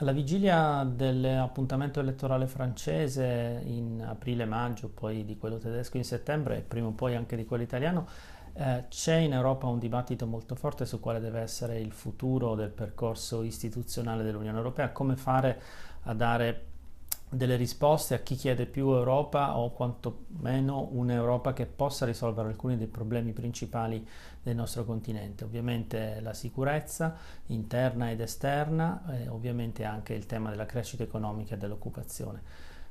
Alla vigilia dell'appuntamento elettorale francese in aprile-maggio, poi di quello tedesco in settembre e prima o poi anche di quello italiano, eh, c'è in Europa un dibattito molto forte su quale deve essere il futuro del percorso istituzionale dell'Unione Europea, come fare a dare delle risposte a chi chiede più Europa o quantomeno un'Europa che possa risolvere alcuni dei problemi principali del nostro continente, ovviamente la sicurezza interna ed esterna e eh, ovviamente anche il tema della crescita economica e dell'occupazione.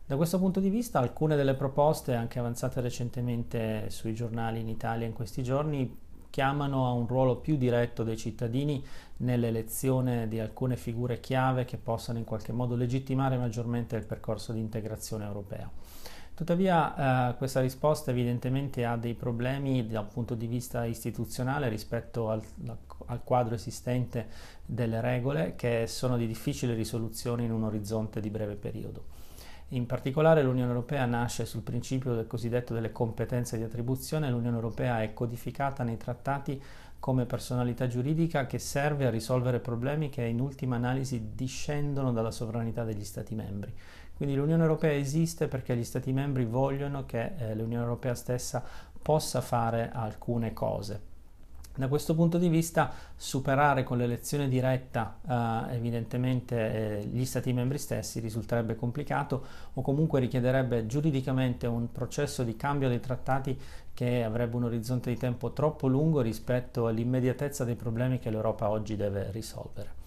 Da questo punto di vista alcune delle proposte anche avanzate recentemente sui giornali in Italia in questi giorni chiamano a un ruolo più diretto dei cittadini nell'elezione di alcune figure chiave che possano in qualche modo legittimare maggiormente il percorso di integrazione europea. Tuttavia eh, questa risposta evidentemente ha dei problemi da un punto di vista istituzionale rispetto al, al quadro esistente delle regole che sono di difficile risoluzione in un orizzonte di breve periodo. In particolare l'Unione Europea nasce sul principio del cosiddetto delle competenze di attribuzione, l'Unione Europea è codificata nei trattati come personalità giuridica che serve a risolvere problemi che in ultima analisi discendono dalla sovranità degli Stati membri. Quindi l'Unione Europea esiste perché gli Stati membri vogliono che eh, l'Unione Europea stessa possa fare alcune cose. Da questo punto di vista superare con l'elezione diretta eh, evidentemente eh, gli stati membri stessi risulterebbe complicato o comunque richiederebbe giuridicamente un processo di cambio dei trattati che avrebbe un orizzonte di tempo troppo lungo rispetto all'immediatezza dei problemi che l'Europa oggi deve risolvere.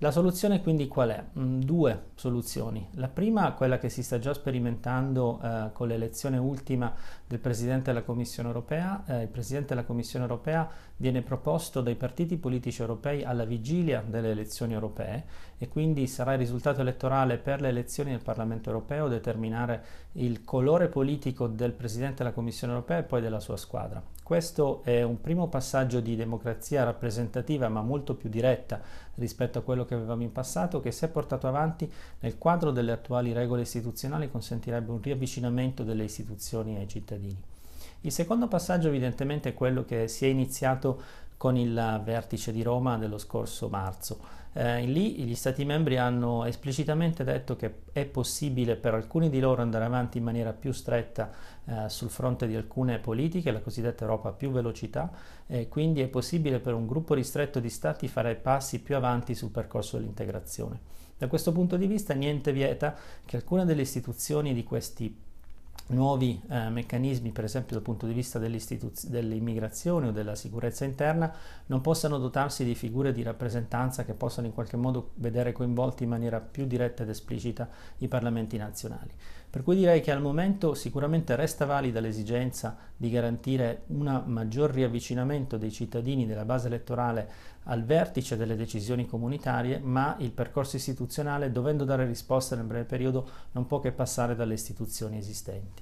La soluzione quindi qual è? Mm, due soluzioni. La prima, quella che si sta già sperimentando eh, con l'elezione ultima del Presidente della Commissione europea. Eh, il Presidente della Commissione europea viene proposto dai partiti politici europei alla vigilia delle elezioni europee e quindi sarà il risultato elettorale per le elezioni del Parlamento europeo determinare il colore politico del Presidente della Commissione europea e poi della sua squadra. Questo è un primo passaggio di democrazia rappresentativa ma molto più diretta rispetto a quello che avevamo in passato che, se portato avanti nel quadro delle attuali regole istituzionali, consentirebbe un riavvicinamento delle istituzioni ai cittadini. Il secondo passaggio evidentemente è quello che si è iniziato con il vertice di Roma dello scorso marzo. Eh, lì gli Stati membri hanno esplicitamente detto che è possibile per alcuni di loro andare avanti in maniera più stretta eh, sul fronte di alcune politiche, la cosiddetta Europa a più velocità, e quindi è possibile per un gruppo ristretto di Stati fare passi più avanti sul percorso dell'integrazione. Da questo punto di vista niente vieta che alcune delle istituzioni di questi nuovi eh, meccanismi, per esempio dal punto di vista dell'immigrazione o della sicurezza interna, non possano dotarsi di figure di rappresentanza che possano in qualche modo vedere coinvolti in maniera più diretta ed esplicita i parlamenti nazionali. Per cui direi che al momento sicuramente resta valida l'esigenza di garantire un maggior riavvicinamento dei cittadini della base elettorale al vertice delle decisioni comunitarie, ma il percorso istituzionale, dovendo dare risposte nel breve periodo, non può che passare dalle istituzioni esistenti.